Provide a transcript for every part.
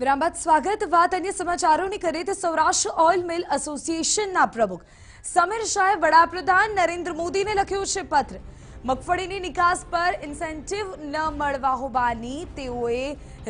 વિરામ સ્વાગત વાત અન્ય સમાચારોની કરીએ તો સૌરાષ્ટ્ર ઓઇલ મિલ એસોસિએશનના પ્રમુખ સમીર શાહે વડાપ્રધાન નરેન્દ્ર મોદીને લખ્યું છે પત્ર મગફળીની નિકાસ પર ઇન્સેન્ટિવ ન મળવા હોવાની તેઓએ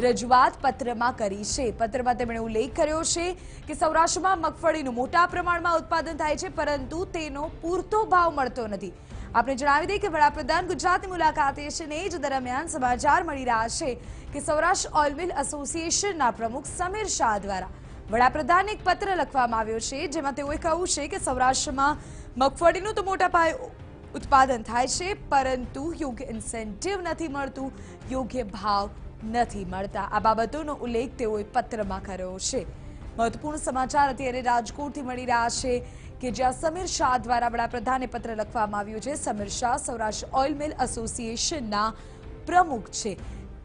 રજૂઆત પત્રમાં કરી છે પત્રમાં તેમણે ઉલ્લેખ કર્યો છે કે સૌરાષ્ટ્રમાં મગફળીનું મોટા પ્રમાણમાં ઉત્પાદન થાય છે પરંતુ તેનો પૂરતો ભાવ મળતો નથી આપણે જણાવી દઈએ કે વડાપ્રધાન ગુજરાતની મુલાકાતે છે ને જ દરમિયાન સમાચાર મળી રહ્યા છે કે સૌરાષ્ટ્ર ઓઇલમિલ એસોસિએશનના પ્રમુખ સમીર શાહ દ્વારા વડાપ્રધાન એક પત્ર લખવામાં આવ્યો છે જેમાં તેઓએ કહ્યું છે કે સૌરાષ્ટ્રમાં મગફળીનું તો મોટા પાયે ઉત્પાદન થાય છે પરંતુ યોગ્ય ઇન્સેન્ટિવ નથી મળતું યોગ્ય ભાવ નથી મળતા આ બાબતોનો ઉલ્લેખ તેઓએ પત્રમાં કર્યો છે મહત્વપૂર્ણ સમાચાર અત્યારે રાજકોટથી મળી રહ્યા છે કે જ્યાં સમીર શાહ દ્વારા વડાપ્રધાને પત્ર લખવામાં આવ્યો છે સમીર શાહ સૌરાષ્ટ્ર ઓઇલ મિલ એસોસિએશનના પ્રમુખ છે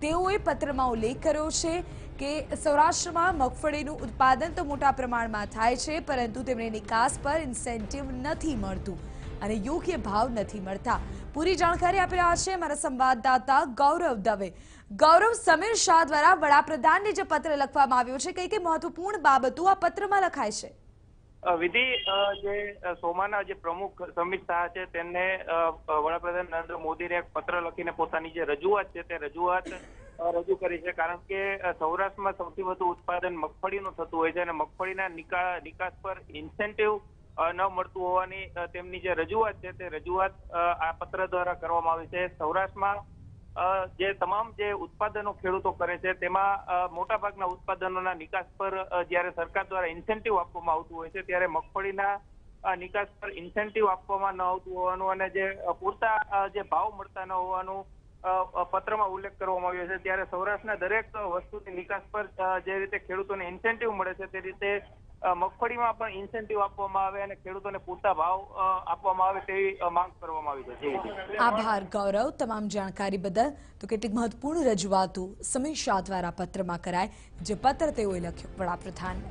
તેઓએ પત્રમાં ઉલ્લેખ કર્યો છે કે સૌરાષ્ટ્રમાં મગફળીનું ઉત્પાદન તો મોટા પ્રમાણમાં થાય છે પરંતુ તેમને નિકાસ પર ઇન્સેન્ટિવ નથી મળતું અને યોગ્ય ભાવ નથી મળતા પૂરી જાણકારી આપી રહ્યા છે મારા સંવાદદાતા ગૌરવ દવે ગૌરવ સમીર શાહ દ્વારા વડાપ્રધાનને જે પત્ર લખવામાં આવ્યો છે કઈ કઈ મહત્વપૂર્ણ બાબતો આ પત્રમાં લખાય છે વિધિ જે સોમાના જે પ્રમુખ સમિત શાહ છે તેમને વડાપ્રધાન નરેન્દ્ર મોદીને એક પત્ર લખીને પોતાની જે રજૂઆત છે તે રજૂઆત રજૂ કરી છે કારણ કે સૌરાષ્ટ્રમાં સૌથી વધુ ઉત્પાદન મગફળીનું થતું હોય છે અને મગફળીના નિકાસ નિકાસ પર ઇન્સેન્ટિવ ન મળતું હોવાની તેમની જે રજૂઆત છે તે રજૂઆત આ પત્ર દ્વારા કરવામાં આવી છે સૌરાષ્ટ્રમાં જે તમામ જે ઉત્પાદનો ખેડૂતો કરે છે તેમાં મોટાભાગના ઉત્પાદનોના નિકાસ પર જ્યારે સરકાર દ્વારા ઇન્સેન્ટિવ આપવામાં આવતું હોય છે ત્યારે મગફળીના નિકાસ પર ઇન્સેન્ટિવ આપવામાં ન આવતું હોવાનું અને જે પૂરતા જે ભાવ મળતા ન હોવાનું પત્રમાં ઉલ્લેખ કરવામાં આવ્યો છે ત્યારે સૌરાષ્ટ્રના દરેક વસ્તુની નિકાસ પર જે રીતે ખેડૂતોને ઇન્સેન્ટિવ મળે છે તે રીતે મગફળીમાં પણ ઇન્સેન્ટિવ આપવામાં આવે અને ખેડૂતોને પૂરતા ભાવ આપવામાં આવે તેવી માંગ કરવામાં આવી છે આભાર ગૌરવ તમામ જાણકારી બદલ તો કેટલીક મહત્વપૂર્ણ રજૂઆતો સમીક્ષા દ્વારા પત્રમાં કરાય જે પત્ર તેઓએ લખ્યો વડાપ્રધાન